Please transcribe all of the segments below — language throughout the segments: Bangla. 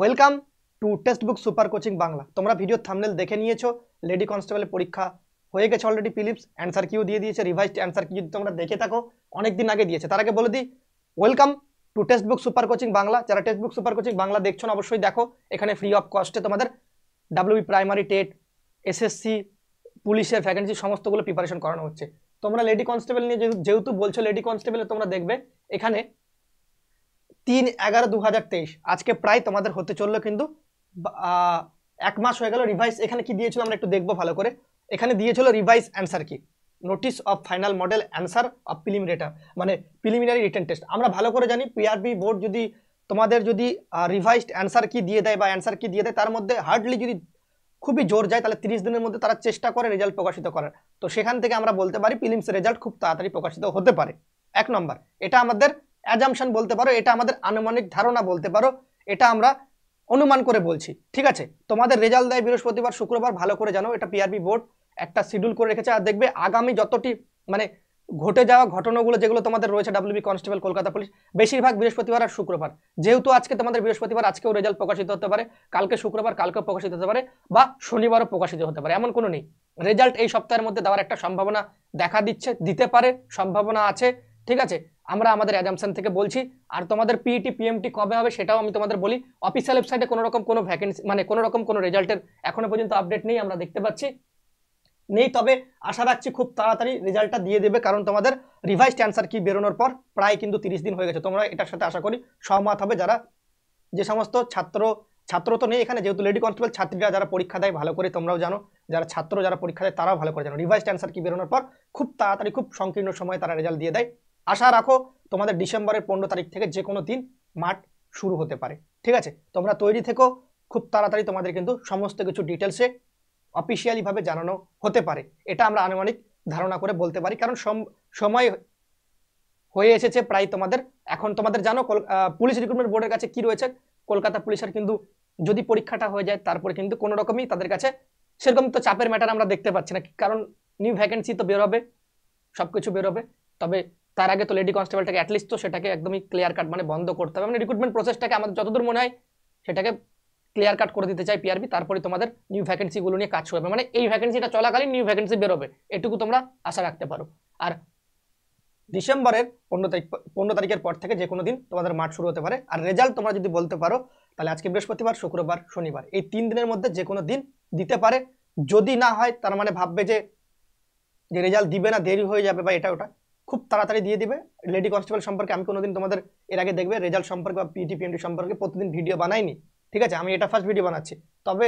welcome to text book super coaching Bangla তোমরা ভিডিও থামনেল দেখে নিয়েছো লেডি কনস্টেবলের পরীক্ষা হয়ে গেছে অলরেডি ফিলিপস অ্যান্সার কিউ দিয়ে দিয়েছে রিভাইজড অ্যান্সার কিউ তোমরা দেখে থাকো অনেকদিন আগে দিয়েছে তার আগে বলে দিই welcome to text book super coaching Bangla যারা text book super coaching Bangla দেখছো না অবশ্যই দেখো এখানে ফ্রি অফ কস্টে তোমাদের WB primary e TET SSC পুলিশের ভ্যাকেন্সি সমস্তগুলো প্রিপারেশন করানো হচ্ছে তোমরা লেডি কনস্টেবল নিয়ে যেহেতু বলছো লেডি কনস্টেবলে তোমরা দেখবে এখানে তিন এগারো দু আজকে প্রায় তোমাদের হতে চললো কিন্তু এক মাস হয়ে গেল রিভাইস এখানে কি দিয়েছিল আমরা একটু দেখবো ভালো করে এখানে দিয়েছিল রিভাইস অ্যান্সার কি notice of final model answer of preliminator মানে প্রিলিমিনারি রিটার্ন টেস্ট আমরা ভালো করে জানি পিআরবি বোর্ড যদি তোমাদের যদি রিভাইসড অ্যান্সার কি দিয়ে দেয় বা অ্যান্সার কি দিয়ে দেয় তার মধ্যে হার্ডলি যদি খুবই জোর যায় তাহলে তিরিশ দিনের মধ্যে তারা চেষ্টা করে রেজাল্ট প্রকাশিত করার তো সেখান থেকে আমরা বলতে পারি প্রিলিমসের রেজাল্ট খুব তাড়াতাড়ি প্রকাশিত হতে পারে এক নম্বর এটা আমাদের অ্যাজামশন বলতে পারো এটা আমাদের আনুমানিক ধারণা বলতে পারো এটা আমরা অনুমান করে বলছি ঠিক আছে তোমাদের রেজাল্ট দেয় বৃহস্পতিবার শুক্রবার ভালো করে জানো এটা পিআরবি বোর্ড একটা শিডিউল করে রেখেছে আর দেখবে আগামী যতটি মানে ঘটে যাওয়া ঘটনাগুলো যেগুলো তোমাদের রয়েছে ডাব্লিউবি কনস্টেবল কলকাতা পুলিশ বেশিরভাগ বৃহস্পতিবার আর শুক্রবার যেহেতু আজকে তোমাদের বৃহস্পতিবার আজকেও রেজাল্ট প্রকাশিত হতে পারে কালকে শুক্রবার কালকেও প্রকাশিত হতে পারে বা শনিবারও প্রকাশিত হতে পারে এমন কোনো নেই রেজাল্ট এই সপ্তাহের মধ্যে দেওয়ার একটা সম্ভাবনা দেখা দিচ্ছে দিতে পারে সম্ভাবনা আছে ঠিক আছে আমরা আমাদের অ্যাজামশন থেকে বলছি আর তোমাদের পিইটি পিএমটি e কবে হবে সেটাও আমি তোমাদের বলি অফিসিয়াল ওয়েবসাইটে কোনো রকম কোনো ভ্যাকেন্সি মানে কোনো রকম কোনো রেজাল্টের এখনো পর্যন্ত আপডেট নেই আমরা দেখতে পাচ্ছি নেই তবে আশা রাখছি খুব তাড়াতাড়ি রেজাল্টটা দিয়ে দেবে কারণ তোমাদের রিভাইজড অ্যান্সার কি বেরোনোর পর প্রায় কিন্তু তিরিশ দিন হয়ে গেছে তোমরা এটার সাথে আশা করি সহমত হবে যারা যে সমস্ত ছাত্র ছাত্র তো নেই এখানে যেহেতু লেডি কনস্টেবল ছাত্রীরা যারা পরীক্ষা দেয় ভালো করে তোমরাও জানো যারা ছাত্র যারা পরীক্ষা দেয় তারাও ভালো করে জানো রিভাইজড অ্যান্সার কি বেরোনোর পর খুব তাড়াতাড়ি খুব সংকীর্ণ সময়ে তারা রেজাল্ট দিয়ে দেয় আশা রাখো তোমাদের ডিসেম্বরের পনেরো তারিখ থেকে যে কোনো দিন মাঠ শুরু হতে পারে ঠিক আছে তোমরা তৈরি থেকো খুব তাড়াতাড়ি তোমাদের কিন্তু সমস্ত কিছু ডিটেলসে অফিসিয়ালিভাবে জানানো হতে পারে এটা আমরা আনুমানিক ধারণা করে বলতে পারি কারণ সময় হয়ে এসেছে প্রায় তোমাদের এখন তোমাদের জানো পুলিশ রিক্রুটমেন্ট বোর্ডের কাছে কি রয়েছে কলকাতা পুলিশের কিন্তু যদি পরীক্ষাটা হয়ে যায় তারপরে কিন্তু কোনো রকমই তাদের কাছে সেরকম তো চাপের ম্যাটার আমরা দেখতে পাচ্ছি না কারণ নিউ ভ্যাকেন্সি তো বেরোবে সব কিছু বেরোবে তবে তার আগে তো লেডি কনস্টেবলটাকে অ্যাটলিস্ট তো সেটাকে একদমই ক্লিয়ার কাট মানে বন্ধ করতে হবে মানে রিক্রুটমেন্ট প্রসেসটাকে আমাদের যতদূর মনে হয় সেটাকে ক্লিয়ার কাট করে দিতে চাই পিআরবি তারপরে তোমাদের নিউ ভ্যাকেন্সিগুলো নিয়ে কাজ করবে মানে এই ভ্যাকেন্সিটা চলাকালীন নিউ ভ্যাকেন্সি বেরোবে এটুকু তোমরা আশা রাখতে পারো আর ডিসেম্বরের পনেরো তারিখ পনেরো তারিখের পর থেকে যে কোনো দিন তোমাদের মাঠ শুরু হতে পারে আর রেজাল্ট তোমরা যদি বলতে পারো তাহলে আজকে বৃহস্পতিবার শুক্রবার শনিবার এই তিন দিনের মধ্যে যে কোনো দিন দিতে পারে যদি না হয় তার মানে ভাববে যে যে রেজাল্ট দিবে না দেরি হয়ে যাবে বা এটা ওটা খুব তাড়াতাড়ি দিয়ে দিবে লেডি কনস্টেবল সম্পর্কে আমি কোনোদিন তোমাদের এর আগে দেখবে রেজাল্ট সম্পর্কে বা পিটি পিএমটি সম্পর্কে প্রতিদিন ভিডিও বানাইনি ঠিক আছে আমি এটা ফার্স্ট ভিডিও বানাচ্ছি তবে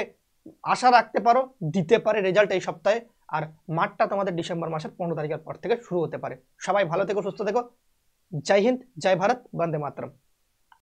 আশা রাখতে পারো দিতে পারে রেজাল্ট এই সপ্তাহে আর মাঠটা তোমাদের ডিসেম্বর মাসের পনেরো তারিখের পর থেকে শুরু হতে পারে সবাই ভালো থেকো সুস্থ থেকো জয় হিন্দ জয় ভারত বন্দে মাতরম